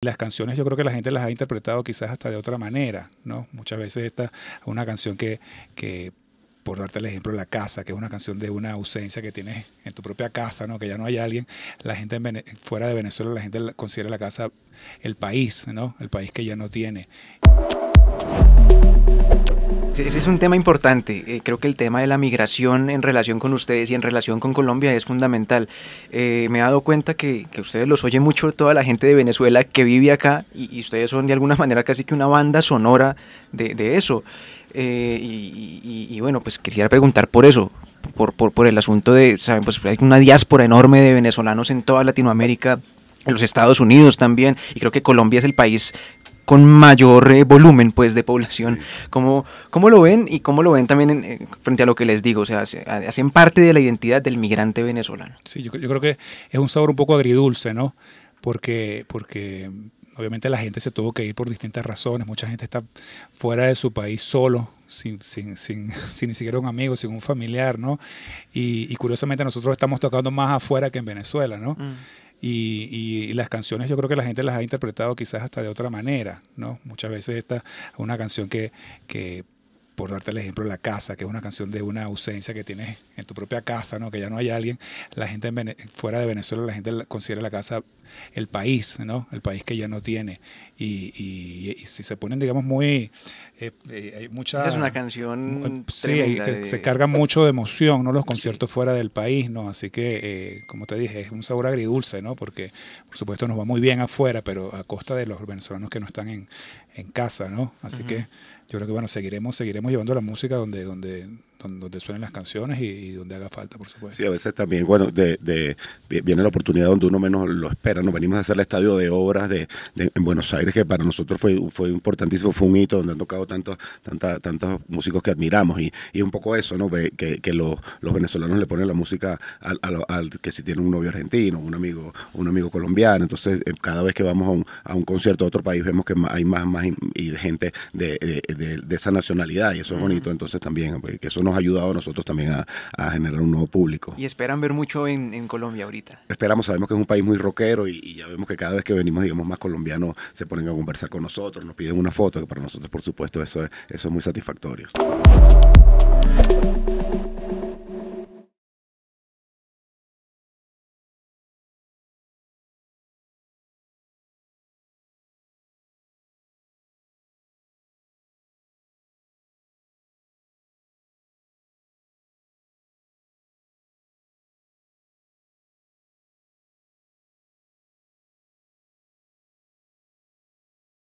Las canciones yo creo que la gente las ha interpretado quizás hasta de otra manera, ¿no? Muchas veces esta una canción que, que, por darte el ejemplo, La Casa, que es una canción de una ausencia que tienes en tu propia casa, ¿no? Que ya no hay alguien. La gente fuera de Venezuela, la gente considera la casa el país, ¿no? El país que ya no tiene. Ese es un tema importante. Eh, creo que el tema de la migración en relación con ustedes y en relación con Colombia es fundamental. Eh, me he dado cuenta que, ustedes los oyen mucho toda la gente de Venezuela que vive acá y, ustedes son de alguna manera casi que una banda sonora de, eso. Eh, y, bueno, pues quisiera preguntar por eso, por, por, por el asunto de, saben, pues hay una diáspora enorme de venezolanos en toda Latinoamérica en los Estados Unidos también, y creo que Colombia es el país con mayor eh, volumen pues de población. ¿Cómo, lo ven y cómo lo ven también eh, frente a lo que les digo? O sea, hacen parte de la identidad del migrante venezolano. Sí, yo, creo que es un sabor un poco agridulce, ¿no? Porque, porque obviamente la gente se tuvo que ir por distintas razones, mucha gente está fuera de su país solo, sin, sin, sin, ni siquiera un amigo, sin un familiar, ¿no? Y, curiosamente nosotros estamos tocando más afuera que en Venezuela, ¿no? Mm y, las canciones yo creo que la gente las ha interpretado quizás hasta de otra manera, ¿no? Muchas veces esta es una canción que, que por darte el ejemplo, de La Casa, que es una canción de una ausencia que tienes en tu propia casa, ¿no? que ya no hay alguien. La gente fuera de Venezuela, la gente considera la casa el país, ¿no? el país que ya no tiene. Y, si se ponen, digamos, muy... Eh, eh, mucha, es una canción... Eh, sí, se carga mucho de emoción, ¿no? Los conciertos fuera del país, ¿no? Así que, como te dije, es un sabor agridulce, ¿no? Porque, por supuesto, nos va muy bien afuera, pero a costa de los venezolanos que no están en, casa, ¿no? Así que yo creo que bueno, seguiremos, seguiremos llevando la música donde, donde, donde suenen las canciones y, donde haga falta, por supuesto. Sí, a veces también, bueno, de, viene la oportunidad donde uno menos lo espera. Nos venimos a hacer el estadio de obras de, en Buenos Aires, que para nosotros fue, fue importantísimo, fue un hito donde han tocado tantos tanta tantos músicos que admiramos. Y, y un poco eso, ¿no? Que, que los, venezolanos le ponen la música al, que si tienen un novio argentino, un amigo, un amigo colombiano. Entonces, eh, cada vez que vamos a un, concierto de otro país, vemos que hay más, más y gente de, de, esa nacionalidad y eso es bonito. Entonces, también, pues, que eso no nos ha ayudado a nosotros también a, generar un nuevo público. Y esperan ver mucho en, Colombia ahorita. Esperamos, sabemos que es un país muy rockero y, ya vemos que cada vez que venimos, digamos, más colombianos se ponen a conversar con nosotros, nos piden una foto, que para nosotros, por supuesto, eso eso es muy satisfactorio.